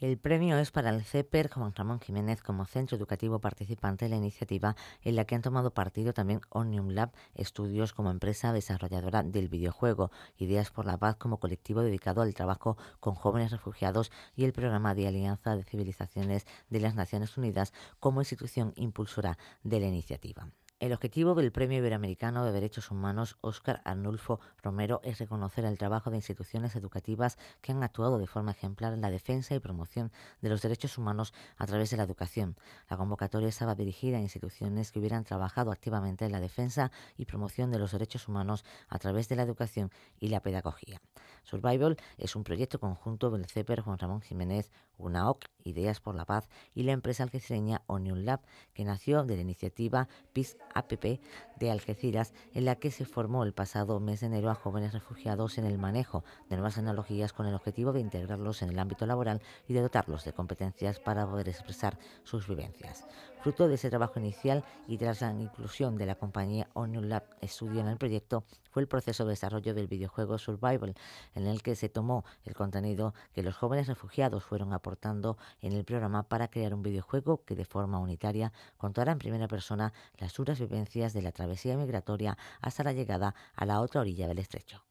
El premio es para el CEPER Juan Ramón Jiménez como centro educativo participante de la iniciativa en la que han tomado partido también Onium Lab, estudios como empresa desarrolladora del videojuego, Ideas por la Paz como colectivo dedicado al trabajo con jóvenes refugiados y el programa de Alianza de Civilizaciones de las Naciones Unidas como institución impulsora de la iniciativa. El objetivo del Premio Iberoamericano de Derechos Humanos Oscar Arnulfo Romero es reconocer el trabajo de instituciones educativas que han actuado de forma ejemplar en la defensa y promoción de los derechos humanos a través de la educación. La convocatoria estaba dirigida a instituciones que hubieran trabajado activamente en la defensa y promoción de los derechos humanos a través de la educación y la pedagogía. Survival es un proyecto conjunto del CEPER Juan Ramón Jiménez, UNAOC, Ideas por la Paz y la empresa algecireña Onion Lab, que nació de la iniciativa Peace. APP de Algeciras, en la que se formó el pasado mes de enero a jóvenes refugiados en el manejo de nuevas analogías con el objetivo de integrarlos en el ámbito laboral y de dotarlos de competencias para poder expresar sus vivencias. Fruto de ese trabajo inicial y tras la inclusión de la compañía Onion Lab Studio en el proyecto fue el proceso de desarrollo del videojuego Survival, en el que se tomó el contenido que los jóvenes refugiados fueron aportando en el programa para crear un videojuego que de forma unitaria contara en primera persona las duras vivencias de la travesía migratoria hasta la llegada a la otra orilla del estrecho.